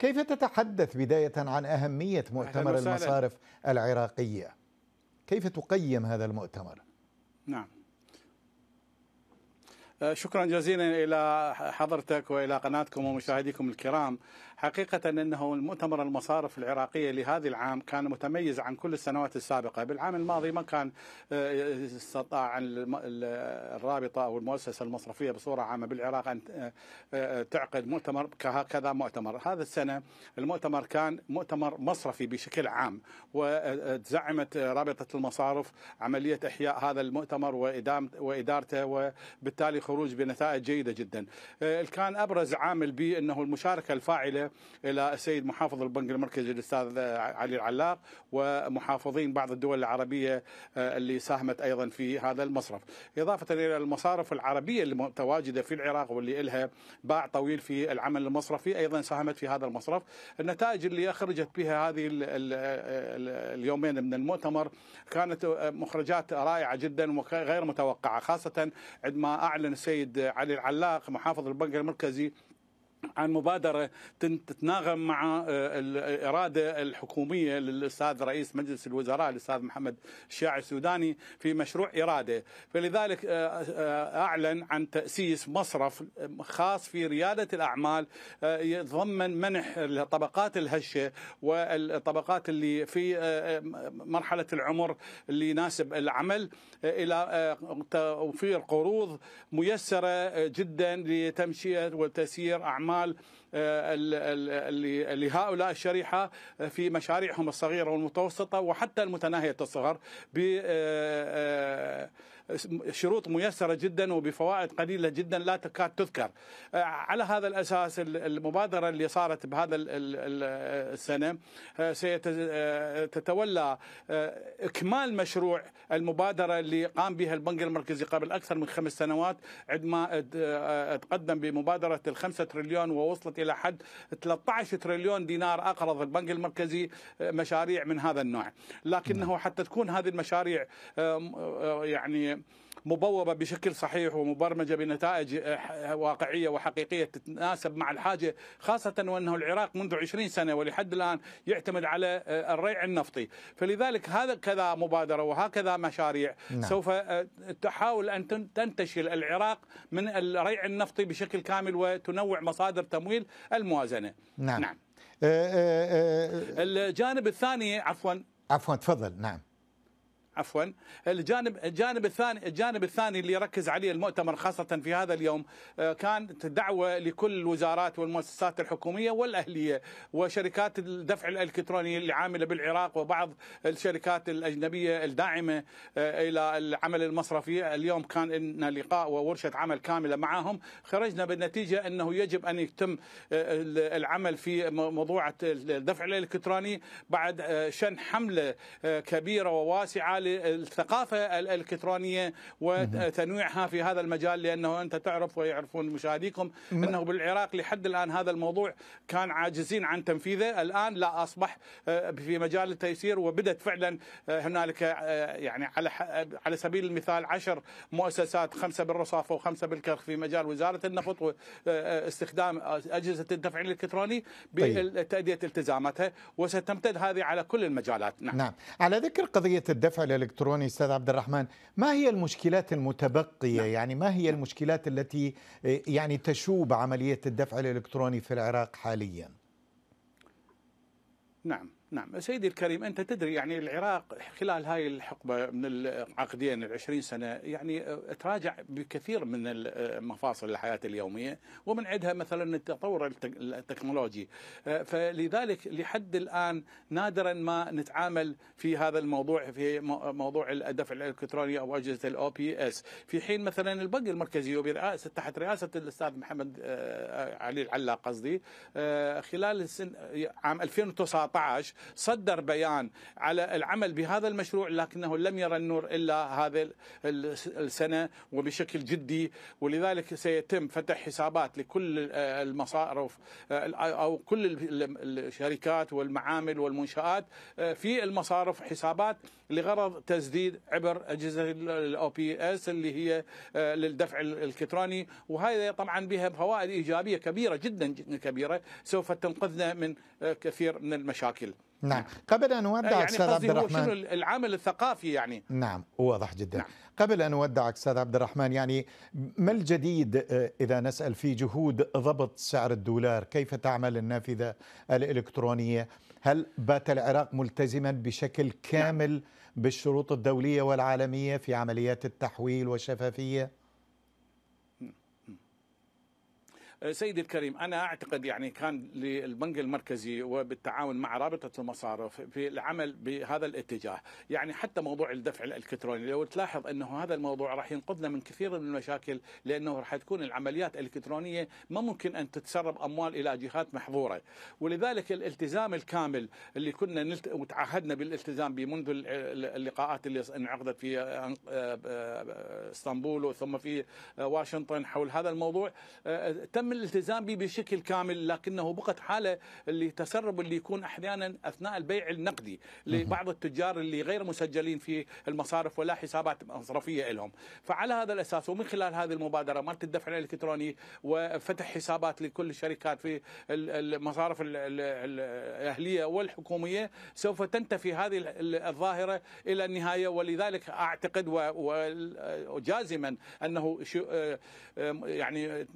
كيف تتحدث بداية عن أهمية مؤتمر المصارف العراقية؟ كيف تقيم هذا المؤتمر؟ نعم آه، شكرا جزيلا الى حضرتك والى قناتكم ومشاهديكم الكرام حقيقه انه المؤتمر المصارف العراقيه لهذا العام كان متميز عن كل السنوات السابقه بالعام الماضي ما كان آه، استطاع الرابطه او المؤسسه المصرفيه بصوره عامه بالعراق ان آه، تعقد مؤتمر كهكذا مؤتمر هذا السنه المؤتمر كان مؤتمر مصرفي بشكل عام وزعمت رابطه المصارف عمليه احياء هذا المؤتمر وادارته وبالتالي الخروج بنتائج جيدة جدا آه، كان أبرز عامل به أنه المشاركة الفاعلة إلى السيد محافظ البنك المركزي الأستاذ آه، علي العلاق ومحافظين بعض الدول العربية آه، اللي ساهمت أيضا في هذا المصرف إضافة إلى المصارف العربية المتواجدة في العراق واللي إلها باع طويل في العمل المصرفي أيضا ساهمت في هذا المصرف النتائج اللي أخرجت بها هذه اليومين من المؤتمر كانت مخرجات رائعة جدا وغير متوقعة خاصة عندما أعلن السيد علي العلاق محافظ البنك المركزي عن مبادرة تتناغم مع آه، الإرادة الحكومية للأستاذ رئيس مجلس الوزراء الأستاذ محمد الشياع السوداني في مشروع إرادة فلذلك آه، آه، أعلن عن تأسيس مصرف خاص في ريادة الأعمال يتضمن منح الطبقات الهشة والطبقات اللي في مرحلة العمر اللي يناسب العمل إلى توفير قروض ميسرة جدا لتمشية وتسيير أعمال الاعمال آه، لهؤلاء الشريحه آه، في مشاريعهم الصغيره والمتوسطه وحتى المتناهيه الصغر ب آه، شروط ميسره جدا وبفوائد قليله جدا لا تكاد تذكر آه، على هذا الاساس المبادره اللي صارت بهذا السنه آه، سيتولى آه، اكمال مشروع المبادره اللي قام بها البنك المركزي قبل اكثر من خمس سنوات عندما تقدم بمبادره الخمسة تريليون ووصلت الى حد 13 تريليون دينار اقرض البنك المركزي مشاريع من هذا النوع لكنه نعم. حتى تكون هذه المشاريع يعني مبوبه بشكل صحيح ومبرمجه بنتائج آه، آه، واقعيه وحقيقيه تتناسب مع الحاجه خاصه وانه العراق منذ 20 سنه ولحد الان يعتمد على آه، الريع النفطي فلذلك هذا كذا مبادره وهكذا مشاريع نعم. سوف تحاول ان تنتشل العراق من الريع النفطي بشكل كامل وتنوع مصادر تمويل الموازنه نعم, نعم. الجانب الثاني عفوا عفوا تفضل نعم عفوا الجانب الجانب الثاني الجانب الثاني اللي ركز عليه المؤتمر خاصه في هذا اليوم آه، كانت دعوه لكل الوزارات والمؤسسات الحكوميه والاهليه وشركات الدفع الالكتروني اللي عامله بالعراق وبعض الشركات الاجنبيه الداعمه آه، الى العمل المصرفي اليوم كان لنا لقاء وورشه عمل كامله معهم خرجنا بالنتيجه انه يجب ان يتم آه، العمل في موضوع الدفع الالكتروني بعد شن حمله كبيره وواسعه للثقافه الالكترونيه وتنويعها في هذا المجال لانه انت تعرف ويعرفون مشاهديكم انه بالعراق لحد الان هذا الموضوع كان عاجزين عن تنفيذه الان لا اصبح آه، في مجال التيسير وبدت فعلا آه، هنالك آه، يعني على على سبيل المثال عشر مؤسسات خمسه بالرصافه وخمسه بالكرخ في مجال وزاره النفط واستخدام اجهزه الدفع الالكتروني طيب. بتاديه التزاماتها وستمتد هذه على كل المجالات نعم, نعم. على ذكر قضيه الدفع الإلكتروني أستاذ عبد الرحمن ما هي المشكلات المتبقية نعم. يعني ما هي المشكلات التي إيه، يعني تشوب عملية الدفع الإلكتروني في العراق حاليا نعم نعم سيدي الكريم أنت تدري يعني العراق خلال هاي الحقبة من العقدين العشرين سنة يعني تراجع بكثير من مفاصل الحياة اليومية ومن عندها مثلا التطور التكنولوجي فلذلك لحد الآن نادرا ما نتعامل في هذا الموضوع في موضوع الدفع الإلكتروني أو أجهزة الأو بي إس في حين مثلا البنك المركزي وبرئاسة تحت رئاسة الأستاذ محمد آه، علي العلا قصدي آه، خلال عام 2019 صدر بيان على العمل بهذا المشروع لكنه لم يرى النور إلا هذا السنة وبشكل جدي ولذلك سيتم فتح حسابات لكل آه، المصارف آه، أو كل الشركات والمعامل والمنشآت آه، في المصارف حسابات لغرض تسديد عبر أجهزة الأو بي اس اللي هي للدفع الإلكتروني وهذا طبعا بها فوائد إيجابية كبيرة جدا جدا كبيرة سوف تنقذنا من كثير من المشاكل نعم. نعم قبل أن أودعك يعني أستاذ عبد الرحمن شنو العامل الثقافي يعني نعم واضح جدا نعم. قبل أن أودعك أستاذ عبد الرحمن يعني ما الجديد آه، إذا نسأل في جهود ضبط سعر الدولار كيف تعمل النافذة الإلكترونية هل بات العراق ملتزما بشكل نعم. كامل نعم. بالشروط الدولية والعالمية في عمليات التحويل والشفافية سيدي الكريم أنا أعتقد يعني كان للبنك المركزي وبالتعاون مع رابطة المصارف في العمل بهذا الاتجاه يعني حتى موضوع الدفع الإلكتروني لو تلاحظ أنه هذا الموضوع راح ينقذنا من كثير من المشاكل لأنه راح تكون العمليات الإلكترونية ما ممكن أن تتسرب أموال إلى جهات محظورة ولذلك الالتزام الكامل اللي كنا نلت... وتعهدنا بالالتزام به منذ اللقاءات اللي انعقدت في آه، آه، آه، اسطنبول ثم في واشنطن حول هذا الموضوع تم تم الالتزام به بشكل كامل لكنه بقت حاله اللي تسرب اللي يكون احيانا اثناء البيع النقدي لبعض التجار اللي غير مسجلين في المصارف ولا حسابات مصرفيه لهم فعلى هذا الاساس ومن خلال هذه المبادره مالت الدفع الالكتروني وفتح حسابات لكل الشركات في المصارف الاهليه والحكوميه سوف تنتفي هذه الظاهره الى النهايه ولذلك اعتقد وجازما انه آه، يعني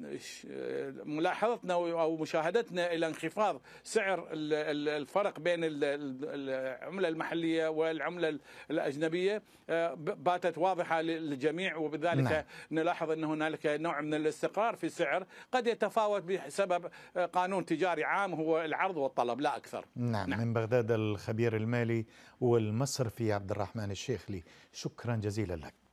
ملاحظتنا او مشاهدتنا الى انخفاض سعر الفرق بين العمله المحليه والعمله الاجنبيه آه، باتت واضحه للجميع وبذلك نعم. نلاحظ ان هنالك نوع من الاستقرار في السعر قد يتفاوت بسبب آه، قانون تجاري عام هو العرض والطلب لا اكثر نعم, نعم. من بغداد الخبير المالي والمصرفي عبد الرحمن الشيخلي شكرا جزيلا لك